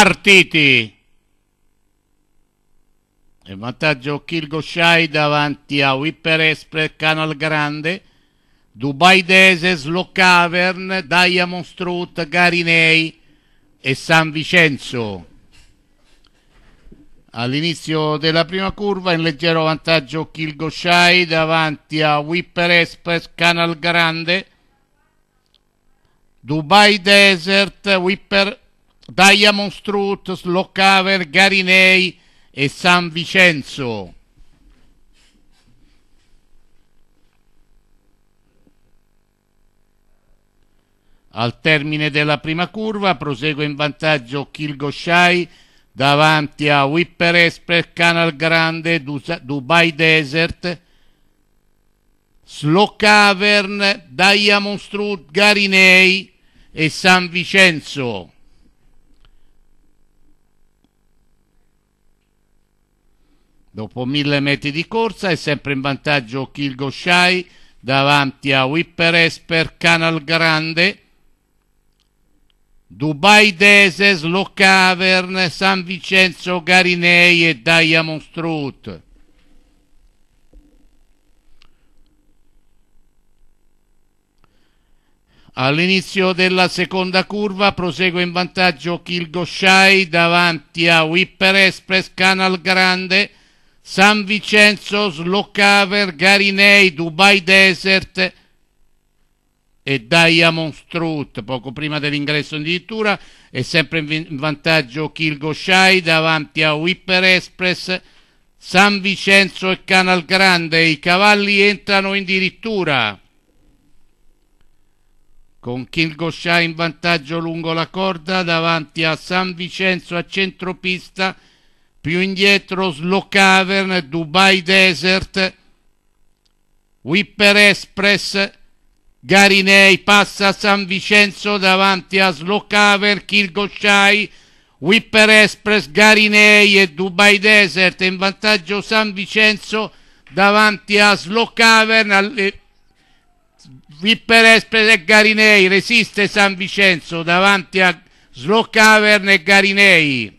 partiti. Il vantaggio Kilgoshai davanti a Whipper Express, Canal Grande, Dubai Deses, Lo Cavern, Diamond Strut, Garinei e San Vicenzo. All'inizio della prima curva in leggero vantaggio Kilgoshai davanti a Whipper Express, Canal Grande, Dubai Desert, Whipper Diamond Strut, Sloccaver, Garinei e San Vicenzo. Al termine della prima curva prosegue in vantaggio Kilgoshai davanti a Whipper Express, Canal Grande, Dubai Desert, Slow Cavern, Diamond Strut, Garinei e San Vicenzo. Dopo mille metri di corsa è sempre in vantaggio Kilgoshai davanti a Whipper Esper, Canal Grande. Dubai Deses, Lo Cavern, San Vincenzo Garinei e Diamond Struth. All'inizio della seconda curva prosegue in vantaggio Kilgoshai davanti a Whipper Express Canal Grande San Vincenzo, Sloccaver, Garinei, Dubai Desert e Diamond Strut poco prima dell'ingresso addirittura è sempre in vantaggio Kilgoshai davanti a Whipper Express San Vincenzo e Canal Grande i cavalli entrano in addirittura con Kilgoshai in vantaggio lungo la corda davanti a San Vincenzo a centropista più indietro Slow Cavern, Dubai Desert, Whipper Express, Garinei passa San Vincenzo davanti a Slow Cavern, Kirgoshai, Whipper Express, Garinei e Dubai Desert in vantaggio San Vincenzo davanti a Slow Cavern, alle... Eh, Whipper Express e Garinei, resiste San Vincenzo davanti a Slow Cavern e Garinei.